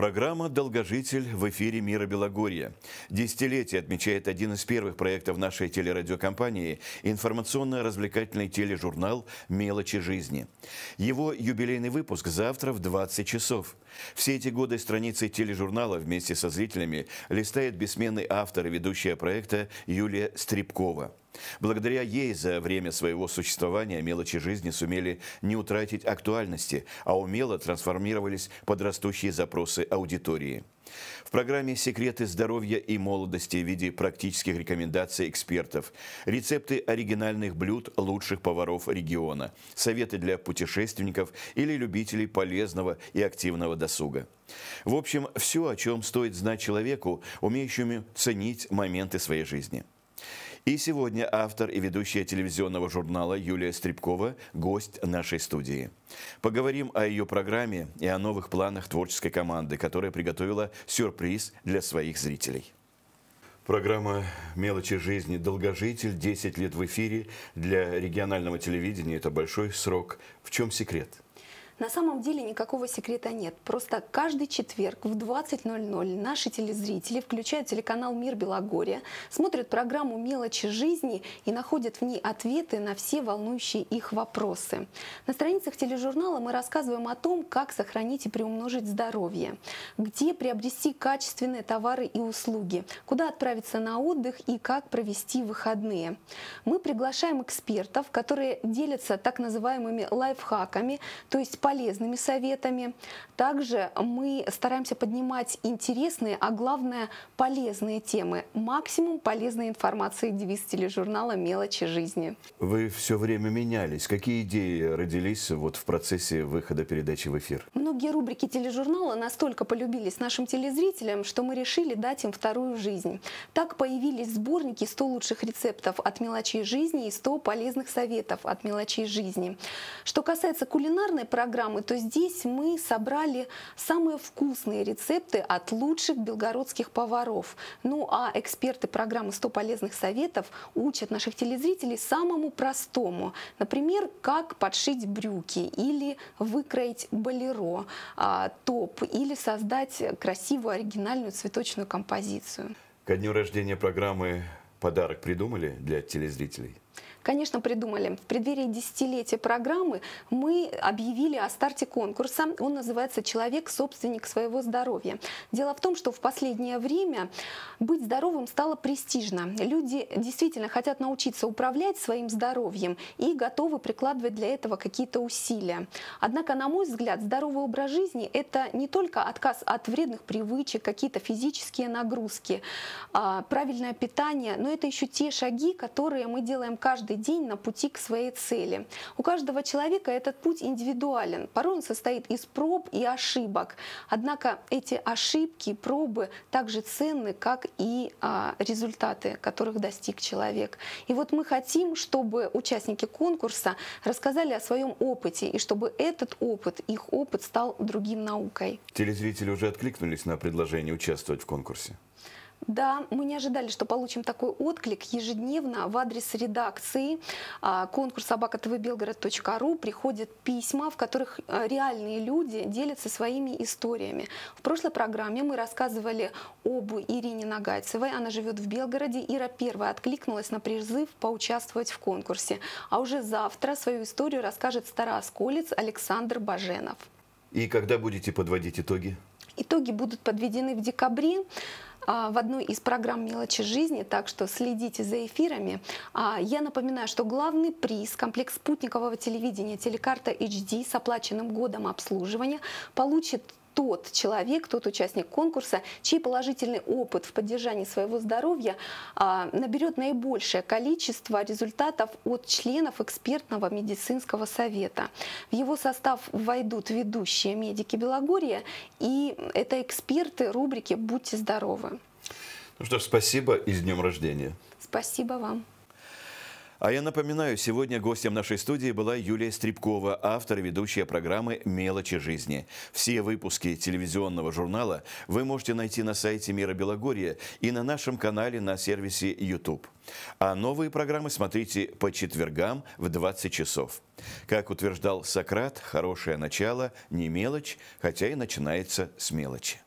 Программа «Долгожитель» в эфире «Мира Белогорья». Десятилетие отмечает один из первых проектов нашей телерадиокомпании – информационно-развлекательный тележурнал «Мелочи жизни». Его юбилейный выпуск завтра в 20 часов. Все эти годы страницы тележурнала вместе со зрителями листает бессменный автор и ведущая проекта Юлия Стрипкова – Благодаря ей за время своего существования мелочи жизни сумели не утратить актуальности, а умело трансформировались под растущие запросы аудитории. В программе «Секреты здоровья и молодости» в виде практических рекомендаций экспертов, рецепты оригинальных блюд лучших поваров региона, советы для путешественников или любителей полезного и активного досуга. В общем, все, о чем стоит знать человеку, умеющему ценить моменты своей жизни. И сегодня автор и ведущая телевизионного журнала Юлия Стребкова – гость нашей студии. Поговорим о ее программе и о новых планах творческой команды, которая приготовила сюрприз для своих зрителей. Программа «Мелочи жизни. Долгожитель. 10 лет в эфире» для регионального телевидения – это большой срок. В чем секрет? На самом деле никакого секрета нет. Просто каждый четверг в 20.00 наши телезрители включают телеканал «Мир Белогория», смотрят программу «Мелочи жизни» и находят в ней ответы на все волнующие их вопросы. На страницах тележурнала мы рассказываем о том, как сохранить и приумножить здоровье, где приобрести качественные товары и услуги, куда отправиться на отдых и как провести выходные. Мы приглашаем экспертов, которые делятся так называемыми лайфхаками, то есть полезными советами. Также мы стараемся поднимать интересные, а главное полезные темы. Максимум полезной информации девиз тележурнала «Мелочи жизни». Вы все время менялись. Какие идеи родились вот в процессе выхода передачи в эфир? Многие рубрики тележурнала настолько полюбились нашим телезрителям, что мы решили дать им вторую жизнь. Так появились сборники 100 лучших рецептов от мелочей жизни и 100 полезных советов от мелочей жизни. Что касается кулинарной программы, программы, то здесь мы собрали самые вкусные рецепты от лучших белгородских поваров. Ну а эксперты программы «100 полезных советов» учат наших телезрителей самому простому. Например, как подшить брюки или выкроить балеро, а, топ или создать красивую оригинальную цветочную композицию. Ко дню рождения программы подарок придумали для телезрителей? Конечно, придумали. В преддверии десятилетия программы мы объявили о старте конкурса. Он называется «Человек – собственник своего здоровья». Дело в том, что в последнее время быть здоровым стало престижно. Люди действительно хотят научиться управлять своим здоровьем и готовы прикладывать для этого какие-то усилия. Однако, на мой взгляд, здоровый образ жизни – это не только отказ от вредных привычек, какие-то физические нагрузки, а, правильное питание, но это еще те шаги, которые мы делаем каждый каждый день на пути к своей цели. У каждого человека этот путь индивидуален. Порой он состоит из проб и ошибок. Однако эти ошибки, пробы также ценны, как и а, результаты, которых достиг человек. И вот мы хотим, чтобы участники конкурса рассказали о своем опыте, и чтобы этот опыт, их опыт стал другим наукой. Телезрители уже откликнулись на предложение участвовать в конкурсе? Да, мы не ожидали, что получим такой отклик ежедневно в адрес редакции а, конкурс собакатвбелгород.ру приходят письма, в которых э, реальные люди делятся своими историями. В прошлой программе мы рассказывали об Ирине Нагайцевой. Она живет в Белгороде. Ира первая откликнулась на призыв поучаствовать в конкурсе. А уже завтра свою историю расскажет староосколец Александр Баженов. И когда будете подводить итоги? Итоги будут подведены в декабре а, в одной из программ «Мелочи жизни», так что следите за эфирами. А, я напоминаю, что главный приз – комплект спутникового телевидения «Телекарта HD» с оплаченным годом обслуживания получит тот человек, тот участник конкурса, чей положительный опыт в поддержании своего здоровья а, наберет наибольшее количество результатов от членов экспертного медицинского совета. В его состав войдут ведущие медики Белогорья и это эксперты рубрики «Будьте здоровы». Ну что ж, спасибо и с днем рождения. Спасибо вам. А я напоминаю, сегодня гостем нашей студии была Юлия Стрибкова, автор и ведущая программы «Мелочи жизни». Все выпуски телевизионного журнала вы можете найти на сайте «Мира Белогорья» и на нашем канале на сервисе YouTube. А новые программы смотрите по четвергам в 20 часов. Как утверждал Сократ, хорошее начало не мелочь, хотя и начинается с мелочи.